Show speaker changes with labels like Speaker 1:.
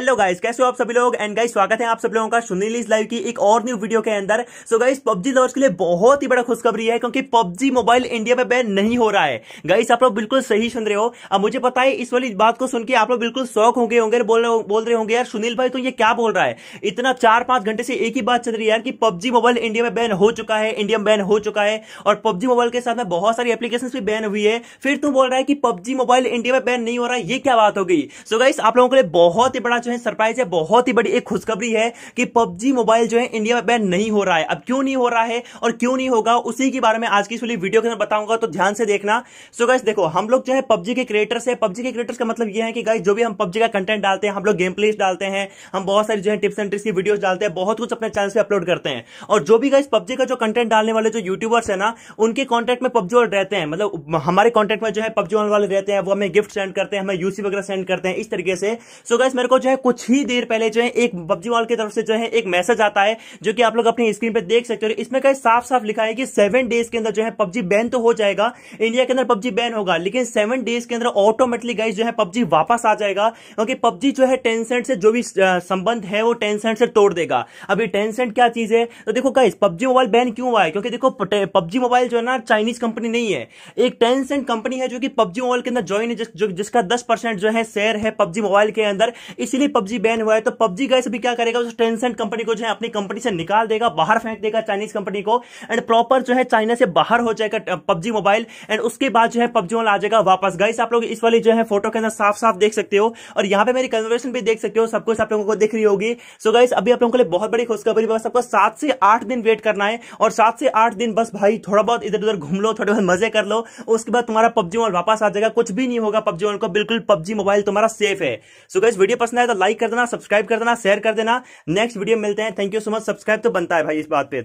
Speaker 1: hello guys कैसे हो आप सभी लोग एंड गाइस स्वागत है आप सब लोगों का सुनील इस लाइव की एक और न्यू वीडियो के अंदर सो गाइस पबजी लॉन्च के लिए बहुत ही बड़ा खुशखबरी है क्योंकि पबजी मोबाइल इंडिया में बैन नहीं हो रहा है गाइस आप लोग बिल्कुल सही सुन रहे हो अब मुझे पता है इस वाली बात को सुन के आप लोग बिल्कुल शौक होंगे होंगे बोल बोल रहे होंगे यार सुनील भाई तो ये क्या बोल रहा है इतना चार पांच घंटे से एक ही बात चल रही है यार कि पबजी मोबाइल इंडिया में बैन हो चुका है इंडिया में बैन हो चुका है और पबजी मोबाइल के साथ में बहुत सारी एप्लीकेशन भी बैन हुई है फिर तू बोल रहा है कि पबजी मोबाइल इंडिया में बैन नहीं हो रहा है ये क्या बात हो गई सो गाइस आप लोगों के लिए बहुत ही बड़ा जो है सरप्राइज है बहुत ही बड़ी एक खुशखबरी है कि पबजी मोबाइल जो है इंडिया में बैन नहीं हो रहा है अब क्यों नहीं हो रहा है और क्यों नहीं होगा उसी के बारे में आज की इस वीडियो के अंदर बताऊंगा तो ध्यान से देखना सो गाइस देखो हम लोग जो है पबजी के क्रिएटर्स है पबजी के क्रिएटर्स का मतलब यह है कि गाइस जो भी हम पबजी का कंटेंट डालते हैं हम लोग गेम प्लेस डालते हैं हम बहुत सारी जो है टिप्स एंड ट्रिक्स की वीडियोस डालते हैं बहुत कुछ अपने चैनल पे अपलोड करते हैं और जो भी गाइस पबजी का जो कंटेंट डालने वाले जो यूट्यूबर्स है ना उनके कॉन्टेक्ट में पबजी वाले रहते हैं मतलब हमारे कॉन्टेक्ट में जो है पबजी वाले रहते हैं वो हमें गिफ्ट सेंड करते हैं हमें यूसी वगैरह सेंड करते हैं इस तरीके से सो गाइस मेरे को जो है कुछ ही देर पहले जो है एक पब्जी मॉल की तरफ से जो है एक मैसेज आता है जो कि आप लोग अपनी स्क्रीन पर देख सकते हो इसमें कहीं साफ साफ लिखा है कि सेवन डेज के अंदर जो है पब्जी बैन तो हो जाएगा इंडिया के अंदर पब्जी बैन होगा लेकिन सेवन डेज के अंदर ऑटोमेटिकली गाइज जो है पब्जी वापस आ जाएगा क्योंकि पब्जी जो है टेंसेंट से जो भी संबंध है वो टेंसेंट से तोड़ देगा अभी टेंसेंट क्या चीज है तो देखो गाइज पब्जी मोबाइल बैन क्यों हुआ है क्योंकि देखो पब्जी मोबाइल जो है ना चाइनीज कंपनी नहीं है एक टेंसेंट कंपनी है जो कि पब्जी मोबाइल के अंदर ज्वाइन है जिसका दस जो है शेयर है पब्जी मोबाइल के अंदर इसलिए ही पब्जी बैन हुआ है तो पब्जी गाइस अभी क्या करेगा टेंसेंट कंपनी को जो है अपनी कंपनी से निकाल देगा बाहर फेंक देगा चाइनीज कंपनी को एंड प्रॉपर जो है चाइना से बाहर हो जाएगा पब्जी मोबाइल एंड उसके बाद जो है पब्जी मोबाइल आ जाएगा वापस गाइस आप लोग इस वाली जो है फोटो के अंदर साफ साफ देख सकते हो और यहाँ पे मेरी कन्वर्सेशन भी देख सकते हो सब कुछ आप लोगों को दिख रही होगी सो गाइस अभी आप लोगों के लिए बहुत बड़ी खुशखबरी बस आपको सात से आठ दिन वेट करना है और सात से आठ दिन बस भाई थोड़ा बहुत इधर उधर घूम लो थोड़े बहुत मजे कर लो उसके बाद तुम्हारा पब्जी मोबाइल वापस आ जाएगा कुछ भी नहीं होगा पब्जी मोबाइल को बिल्कुल पब्जी मोबाइल तुम्हारा सेफ है सो गाइस वीडियो पसंद आए तो लाइक कर देना सब्सक्राइब कर देना शेयर कर देना नेक्स्ट वीडियो मिलते हैं thank you so much subscribe तो बनता है भाई इस बात पे तो